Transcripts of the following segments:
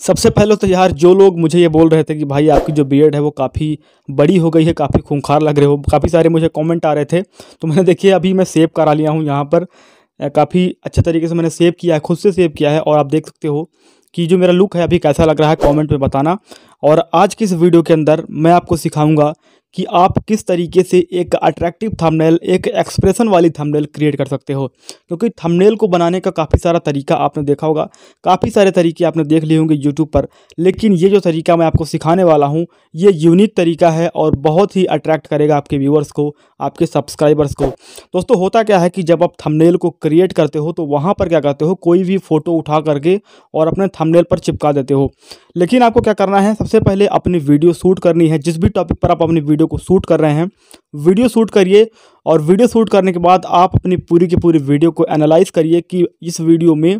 सबसे पहले तो यार जो लोग मुझे ये बोल रहे थे कि भाई आपकी जो बियड है वो काफ़ी बड़ी हो गई है काफ़ी खूंखार लग रहे हो काफ़ी सारे मुझे कमेंट आ रहे थे तो मैंने देखिए अभी मैं सेव करा लिया हूँ यहाँ पर काफ़ी अच्छे तरीके से मैंने सेव किया है खुद से सेव किया है और आप देख सकते हो कि जो मेरा लुक है अभी कैसा लग रहा है कमेंट में बताना और आज के इस वीडियो के अंदर मैं आपको सिखाऊंगा कि आप किस तरीके से एक अट्रैक्टिव थंबनेल एक एक्सप्रेशन वाली थंबनेल क्रिएट कर सकते हो क्योंकि थंबनेल को बनाने का काफ़ी सारा तरीका आपने देखा होगा काफ़ी सारे तरीके आपने देख लिए होंगे यूट्यूब पर लेकिन ये जो तरीका मैं आपको सिखाने वाला हूँ ये यूनिक तरीका है और बहुत ही अट्रैक्ट करेगा आपके व्यूअर्स को आपके सब्सक्राइबर्स को दोस्तों होता क्या है कि जब आप थमनेल को क्रिएट करते हो तो वहाँ पर क्या करते हो कोई भी फ़ोटो उठा करके और अपने थमनेल पर चिपका देते हो लेकिन आपको क्या करना है सबसे पहले अपनी वीडियो शूट करनी है जिस भी टॉपिक पर आप अपनी वीडियो को शूट कर रहे हैं वीडियो शूट करिए और वीडियो शूट करने के बाद आप अपनी पूरी की पूरी वीडियो को एनालाइज करिए कि इस वीडियो में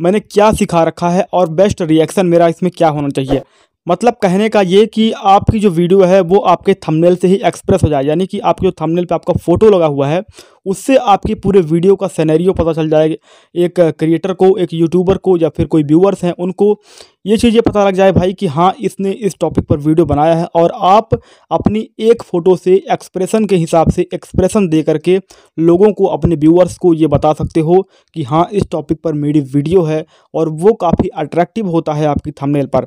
मैंने क्या सिखा रखा है और बेस्ट रिएक्शन मेरा इसमें क्या होना चाहिए मतलब कहने का ये कि आपकी जो वीडियो है वो आपके थंबनेल से ही एक्सप्रेस हो जाए यानी कि आपके जो थंबनेल पे आपका फ़ोटो लगा हुआ है उससे आपके पूरे वीडियो का सैनैरियो पता चल जाएगा एक क्रिएटर को एक यूट्यूबर को या फिर कोई व्यूअर्स हैं उनको ये चीज़ें पता लग जाए भाई कि हाँ इसने इस टॉपिक पर वीडियो बनाया है और आप अपनी एक फ़ोटो से एक्सप्रेशन के हिसाब से एक्सप्रेशन दे करके लोगों को अपने व्यूअर्स को ये बता सकते हो कि हाँ इस टॉपिक पर मेरी वीडियो है और वो काफ़ी अट्रैक्टिव होता है आपकी थंबनेल पर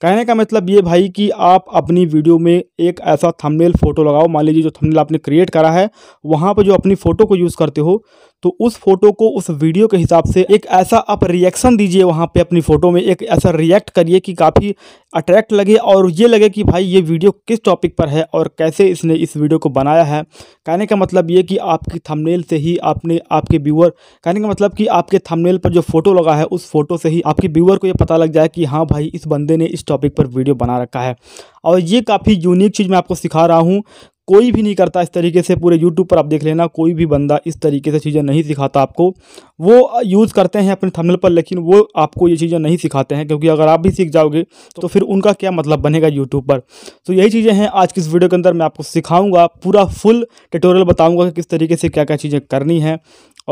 कहने का मतलब ये भाई कि आप अपनी वीडियो में एक ऐसा थंबनेल फ़ोटो लगाओ मान लीजिए जो थंबनेल आपने क्रिएट करा है वहाँ पर जो अपनी फ़ोटो को यूज़ करते हो तो उस फोटो को उस वीडियो के हिसाब से एक ऐसा आप रिएक्शन दीजिए वहाँ पे अपनी फ़ोटो में एक ऐसा रिएक्ट करिए कि काफ़ी अट्रैक्ट लगे और ये लगे कि भाई ये वीडियो किस टॉपिक पर है और कैसे इसने इस वीडियो को बनाया है कहने का मतलब ये कि आपकी थंबनेल से ही आपने आपके व्यूअर कहने का मतलब कि आपके थंबनेल पर जो फोटो लगा है उस फोटो से ही आपके व्यूअर को ये पता लग जाए कि हाँ भाई इस बंदे ने इस टॉपिक पर वीडियो बना रखा है और ये काफ़ी यूनिक चीज़ मैं आपको सिखा रहा हूँ कोई भी नहीं करता इस तरीके से पूरे यूट्यूब पर आप देख लेना कोई भी बंदा इस तरीके से चीज़ें नहीं सिखाता आपको वो यूज़ करते हैं अपने थंबनेल पर लेकिन वो आपको ये चीज़ें नहीं सिखाते हैं क्योंकि अगर आप भी सीख जाओगे तो, तो फिर उनका क्या मतलब बनेगा यूट्यूब पर तो यही चीज़ें हैं आज की इस वीडियो के अंदर मैं आपको सिखाऊंगा पूरा फुल ट्यूटोरियल बताऊँगा कि किस तरीके से क्या क्या चीज़ें करनी है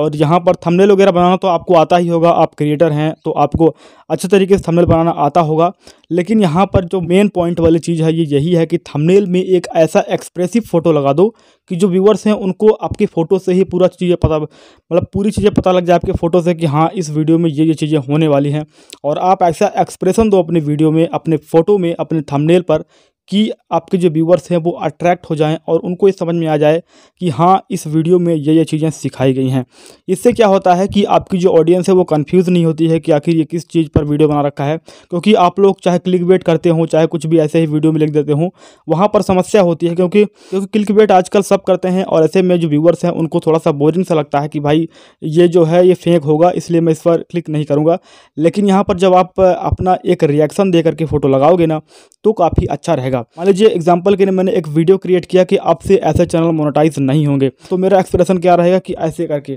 और यहाँ पर थंबनेल वगैरह बनाना तो आपको आता ही होगा आप क्रिएटर हैं तो आपको अच्छे तरीके से थंबनेल बनाना आता होगा लेकिन यहाँ पर जो मेन पॉइंट वाली चीज़ है ये यही है कि थंबनेल में एक ऐसा एक्सप्रेसिव फ़ोटो लगा दो कि जो व्यूअर्स हैं उनको आपकी फ़ोटो से ही पूरा चीज़ें पता मतलब पूरी चीज़ें पता लग जाए आपके फ़ोटो से कि हाँ इस वीडियो में ये ये चीज़ें होने वाली हैं और आप ऐसा एक्सप्रेशन दो अपने वीडियो में अपने फ़ोटो में अपने थमनेल पर कि आपके जो व्यूवर्स हैं वो अट्रैक्ट हो जाएं और उनको ये समझ में आ जाए कि हाँ इस वीडियो में ये ये चीज़ें सिखाई गई हैं इससे क्या होता है कि आपकी जो ऑडियंस है वो कंफ्यूज नहीं होती है कि आखिर ये किस चीज़ पर वीडियो बना रखा है क्योंकि आप लोग चाहे क्लिक वेट करते हों चाहे कुछ भी ऐसे ही वीडियो में लिख देते हों वहाँ पर समस्या होती है क्योंकि क्योंकि क्लिक वेट आजकल सब करते हैं और ऐसे में जो व्यूवर्स हैं उनको थोड़ा सा बोरिंग सा लगता है कि भाई ये जो है ये फेंक होगा इसलिए मैं इस पर क्लिक नहीं करूँगा लेकिन यहाँ पर जब आप अपना एक रिएक्शन दे करके फ़ोटो लगाओगे ना तो काफ़ी अच्छा रहेगा मान लीजिए एग्जाम्पल के लिए मैंने एक वीडियो क्रिएट किया कि आपसे ऐसे चैनल मोनोटाइज नहीं होंगे तो मेरा एक्सप्रेशन क्या रहेगा कि ऐसे करके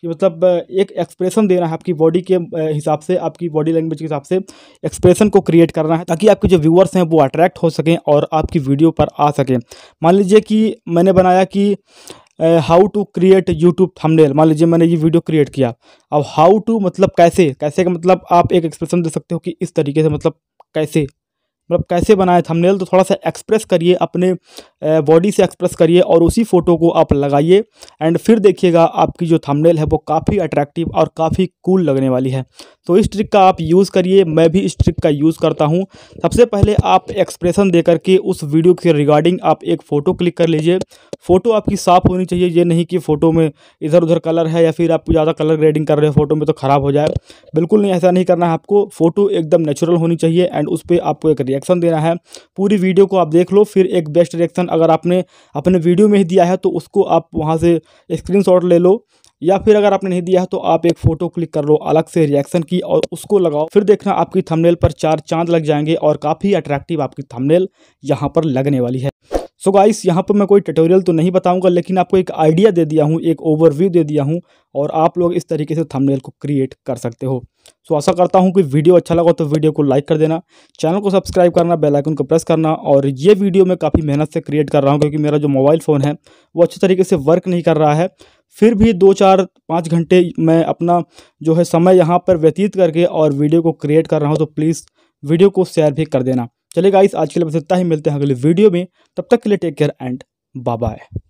कि मतलब एक एक्सप्रेशन देना है आपकी बॉडी के हिसाब से आपकी बॉडी लैंग्वेज के हिसाब से एक्सप्रेशन को क्रिएट करना है ताकि आपके जो व्यूअर्स हैं वो अट्रैक्ट हो सकें और आपकी वीडियो पर आ सकें मान लीजिए कि मैंने बनाया कि how to create YouTube thumbnail मान लीजिए मैंने ये वीडियो क्रिएट किया अब हाउ टू मतलब कैसे कैसे का मतलब आप एक एक्सप्रेशन दे सकते हो कि इस तरीके से मतलब कैसे मतलब कैसे बनाए थंबनेल तो थोड़ा सा एक्सप्रेस करिए अपने बॉडी से एक्सप्रेस करिए और उसी फ़ोटो को आप लगाइए एंड फिर देखिएगा आपकी जो थंबनेल है वो काफ़ी अट्रैक्टिव और काफ़ी कूल लगने वाली है तो इस ट्रिक का आप यूज़ करिए मैं भी इस ट्रिक का यूज़ करता हूँ सबसे पहले आप एक्सप्रेशन दे करके उस वीडियो के रिगार्डिंग आप एक फ़ोटो क्लिक कर लीजिए फ़ोटो आपकी साफ़ होनी चाहिए ये नहीं कि फ़ोटो में इधर उधर कलर है या फिर आप ज़्यादा कलर ग्रेडिंग कर रहे हो फ़ोटो में तो ख़राब हो जाए बिल्कुल नहीं ऐसा नहीं करना है आपको फ़ोटो एकदम नेचुरल होनी चाहिए एंड उस पर आपको एक रिएक्शन देना है पूरी वीडियो को आप देख लो फिर एक बेस्ट रिएक्शन अगर आपने अपने वीडियो में ही दिया है तो उसको आप वहाँ से स्क्रीनशॉट ले लो या फिर अगर आपने नहीं दिया है तो आप एक फ़ोटो क्लिक कर लो अलग से रिएक्शन की और उसको लगाओ फिर देखना आपकी थंबनेल पर चार चांद लग जाएंगे और काफ़ी अट्रैक्टिव आपकी थंबनेल यहाँ पर लगने वाली है सो गाइस यहाँ पर मैं कोई ट्यूटोरियल तो नहीं बताऊंगा लेकिन आपको एक आइडिया दे दिया हूँ एक ओवरव्यू दे दिया हूँ और आप लोग इस तरीके से थंबनेल को क्रिएट कर सकते हो सो आशा करता हूँ कि वीडियो अच्छा लगा तो वीडियो को लाइक कर देना चैनल को सब्सक्राइब करना बेल आइकन को प्रेस करना और ये वीडियो मैं काफ़ी मेहनत से क्रिएट कर रहा हूँ क्योंकि मेरा जो मोबाइल फ़ोन है वो अच्छे तरीके से वर्क नहीं कर रहा है फिर भी दो चार पाँच घंटे मैं अपना जो है समय यहाँ पर व्यतीत करके और वीडियो को क्रिएट कर रहा हूँ तो प्लीज़ वीडियो को शेयर भी कर देना चलेगा इस आज के लिए बस इतना ही मिलते हैं अगले वीडियो में तब तक के लिए टेक केयर एंड बाय